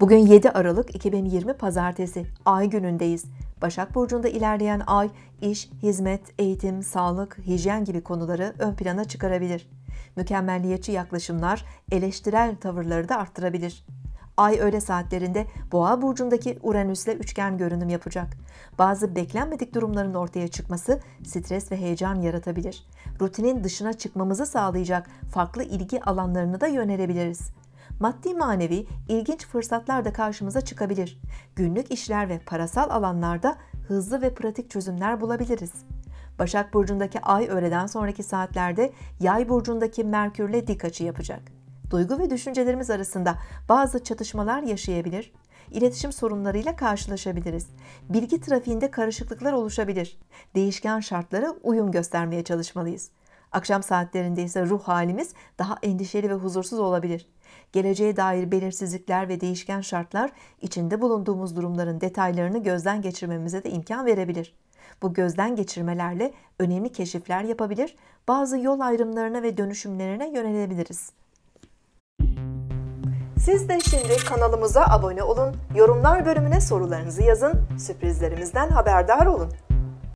Bugün 7 Aralık 2020 Pazartesi ay günündeyiz. Başak Burcu'nda ilerleyen ay iş, hizmet, eğitim, sağlık, hijyen gibi konuları ön plana çıkarabilir. Mükemmelliyetçi yaklaşımlar eleştirel tavırları da arttırabilir. Ay öğle saatlerinde Boğa burcundaki Uranüs'le üçgen görünüm yapacak. Bazı beklenmedik durumların ortaya çıkması stres ve heyecan yaratabilir. Rutinin dışına çıkmamızı sağlayacak farklı ilgi alanlarını da yönelebiliriz maddi manevi ilginç fırsatlar da karşımıza çıkabilir. Günlük işler ve parasal alanlarda hızlı ve pratik çözümler bulabiliriz. Başak burcundaki ay öğleden sonraki saatlerde Yay burcundaki Merkürle dik açı yapacak. Duygu ve düşüncelerimiz arasında bazı çatışmalar yaşayabilir, iletişim sorunlarıyla karşılaşabiliriz. Bilgi trafiğinde karışıklıklar oluşabilir. Değişken şartlara uyum göstermeye çalışmalıyız. Akşam saatlerinde ise ruh halimiz daha endişeli ve huzursuz olabilir. Geleceğe dair belirsizlikler ve değişken şartlar içinde bulunduğumuz durumların detaylarını gözden geçirmemize de imkan verebilir. Bu gözden geçirmelerle önemli keşifler yapabilir, bazı yol ayrımlarına ve dönüşümlerine yönelebiliriz. Siz de şimdi kanalımıza abone olun, yorumlar bölümüne sorularınızı yazın, sürprizlerimizden haberdar olun.